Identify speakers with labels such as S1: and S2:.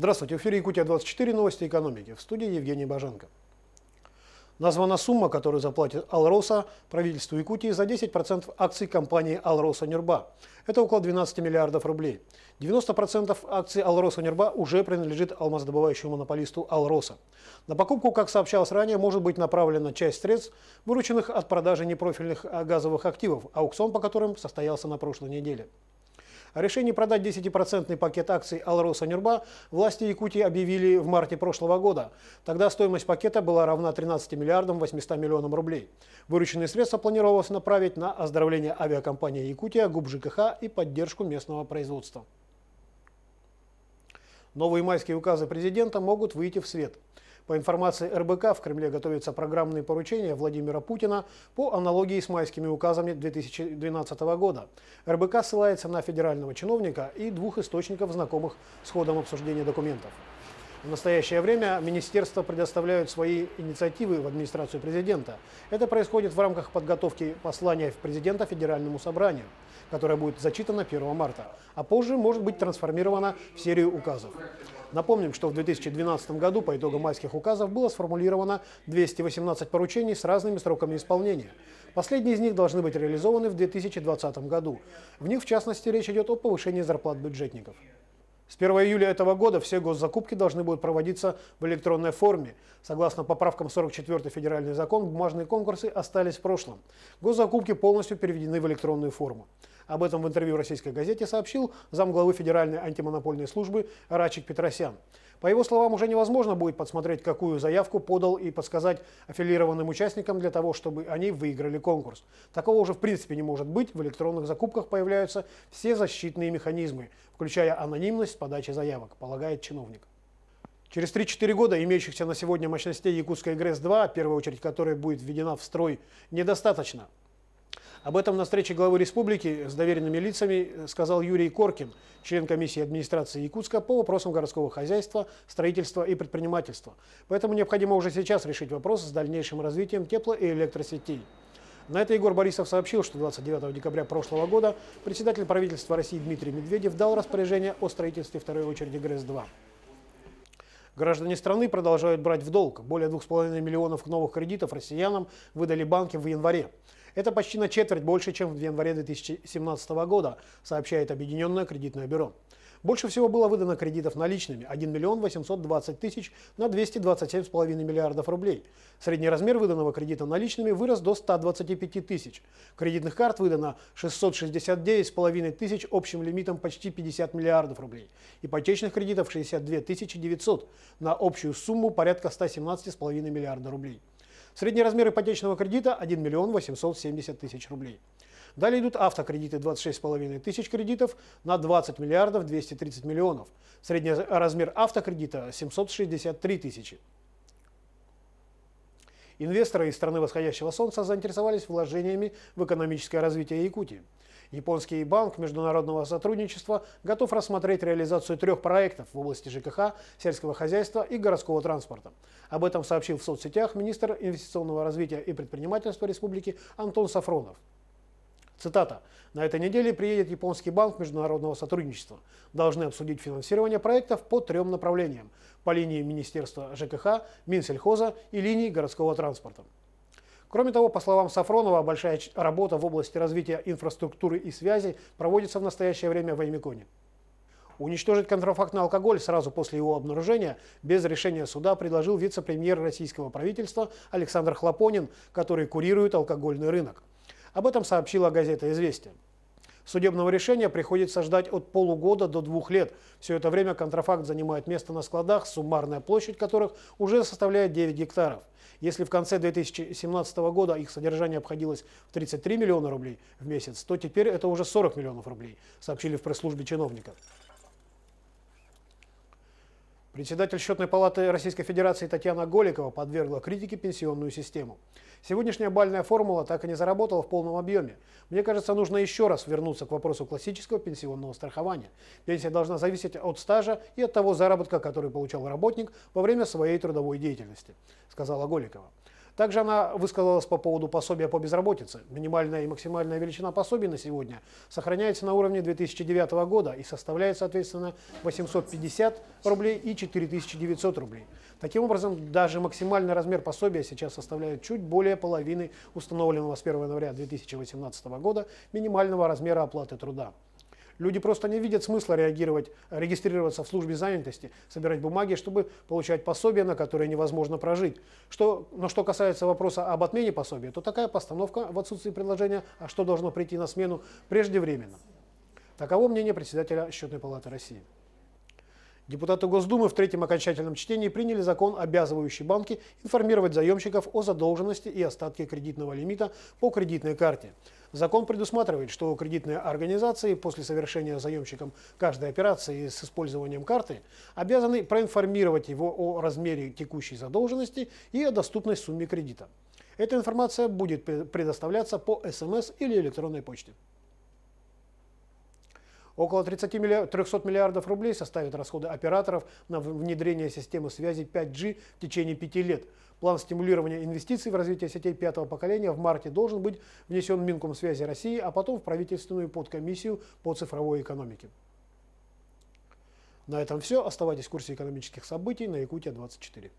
S1: Здравствуйте, в эфире Якутия-24 новости экономики. В студии Евгений Баженко. Названа сумма, которую заплатит Алроса правительству Якутии за 10% акций компании Алроса Нюрба. Это около 12 миллиардов рублей. 90% акций Алроса Нюрба уже принадлежит алмазодобывающему монополисту Алроса. На покупку, как сообщалось ранее, может быть направлена часть средств, вырученных от продажи непрофильных газовых активов, аукцион по которым состоялся на прошлой неделе. О решении продать 10% пакет акций «Алроса Нюрба» власти Якутии объявили в марте прошлого года. Тогда стоимость пакета была равна 13 миллиардам 800 миллионам рублей. Вырученные средства планировалось направить на оздоровление авиакомпании «Якутия», ГУП ЖКХ и поддержку местного производства. Новые майские указы президента могут выйти в свет – по информации РБК, в Кремле готовятся программные поручения Владимира Путина по аналогии с майскими указами 2012 года. РБК ссылается на федерального чиновника и двух источников, знакомых с ходом обсуждения документов. В настоящее время министерства предоставляют свои инициативы в администрацию президента. Это происходит в рамках подготовки послания президента Федеральному собранию, которое будет зачитано 1 марта, а позже может быть трансформировано в серию указов. Напомним, что в 2012 году по итогам майских указов было сформулировано 218 поручений с разными сроками исполнения. Последние из них должны быть реализованы в 2020 году. В них, в частности, речь идет о повышении зарплат бюджетников. С 1 июля этого года все госзакупки должны будут проводиться в электронной форме. Согласно поправкам 44 федеральный закон, бумажные конкурсы остались в прошлом. Госзакупки полностью переведены в электронную форму. Об этом в интервью российской газете сообщил замглавы Федеральной антимонопольной службы Рачик Петросян. По его словам, уже невозможно будет подсмотреть, какую заявку подал и подсказать аффилированным участникам для того, чтобы они выиграли конкурс. Такого уже в принципе не может быть. В электронных закупках появляются все защитные механизмы, включая анонимность подачи заявок, полагает чиновник. Через 3-4 года имеющихся на сегодня мощностей Якутской ГРЭС-2, первая очередь которой будет введена в строй, недостаточно – об этом на встрече главы республики с доверенными лицами сказал Юрий Коркин, член комиссии администрации Якутска по вопросам городского хозяйства, строительства и предпринимательства. Поэтому необходимо уже сейчас решить вопрос с дальнейшим развитием тепло- и электросетей. На это Егор Борисов сообщил, что 29 декабря прошлого года председатель правительства России Дмитрий Медведев дал распоряжение о строительстве второй очереди ГРЭС-2. Граждане страны продолжают брать в долг. Более 2,5 миллионов новых кредитов россиянам выдали банки в январе. Это почти на четверть больше, чем в январе 2017 года, сообщает Объединенное кредитное бюро. Больше всего было выдано кредитов наличными – 1 миллион 820 тысяч на 227,5 миллиардов рублей. Средний размер выданного кредита наличными вырос до 125 тысяч. Кредитных карт выдано 669,5 тысяч общим лимитом почти 50 миллиардов рублей. Ипотечных кредитов 62 900 на общую сумму порядка 117,5 миллиарда рублей. Средний размер ипотечного кредита 1 миллион 870 тысяч рублей. Далее идут автокредиты 26,5 тысяч кредитов на 20 миллиардов 230 миллионов. Средний размер автокредита 763 тысячи. Инвесторы из страны восходящего солнца заинтересовались вложениями в экономическое развитие Якутии. Японский банк международного сотрудничества готов рассмотреть реализацию трех проектов в области ЖКХ, сельского хозяйства и городского транспорта. Об этом сообщил в соцсетях министр инвестиционного развития и предпринимательства республики Антон Сафронов. Цитата. На этой неделе приедет Японский банк международного сотрудничества. Должны обсудить финансирование проектов по трем направлениям. По линии Министерства ЖКХ, Минсельхоза и линии городского транспорта. Кроме того, по словам Сафронова, большая работа в области развития инфраструктуры и связи проводится в настоящее время в Аймиконе. Уничтожить контрафактный алкоголь сразу после его обнаружения без решения суда предложил вице-премьер российского правительства Александр Хлопонин, который курирует алкогольный рынок. Об этом сообщила газета «Известия». Судебного решения приходится ждать от полугода до двух лет. Все это время контрафакт занимает место на складах, суммарная площадь которых уже составляет 9 гектаров. Если в конце 2017 года их содержание обходилось в 33 миллиона рублей в месяц, то теперь это уже 40 миллионов рублей, сообщили в пресс-службе чиновников. Председатель Счетной палаты Российской Федерации Татьяна Голикова подвергла критике пенсионную систему. Сегодняшняя бальная формула так и не заработала в полном объеме. Мне кажется, нужно еще раз вернуться к вопросу классического пенсионного страхования. Пенсия должна зависеть от стажа и от того заработка, который получал работник во время своей трудовой деятельности, сказала Голикова. Также она высказалась по поводу пособия по безработице. Минимальная и максимальная величина пособий на сегодня сохраняется на уровне 2009 года и составляет, соответственно, 850 рублей и 4900 рублей. Таким образом, даже максимальный размер пособия сейчас составляет чуть более половины установленного с 1 января 2018 года минимального размера оплаты труда. Люди просто не видят смысла реагировать, регистрироваться в службе занятости, собирать бумаги, чтобы получать пособие, на которое невозможно прожить. Что, но что касается вопроса об отмене пособия, то такая постановка в отсутствии предложения, а что должно прийти на смену, преждевременно. Таково мнение председателя Счетной палаты России. Депутаты Госдумы в третьем окончательном чтении приняли закон, обязывающий банки информировать заемщиков о задолженности и остатке кредитного лимита по кредитной карте. Закон предусматривает, что кредитные организации после совершения заемщиком каждой операции с использованием карты обязаны проинформировать его о размере текущей задолженности и о доступной сумме кредита. Эта информация будет предоставляться по СМС или электронной почте. Около 30 миллиард, 300 миллиардов рублей составят расходы операторов на внедрение системы связи 5G в течение пяти лет. План стимулирования инвестиций в развитие сетей пятого поколения в марте должен быть внесен в Минкомсвязи России, а потом в правительственную подкомиссию по цифровой экономике. На этом все. Оставайтесь в курсе экономических событий на Якутия 24.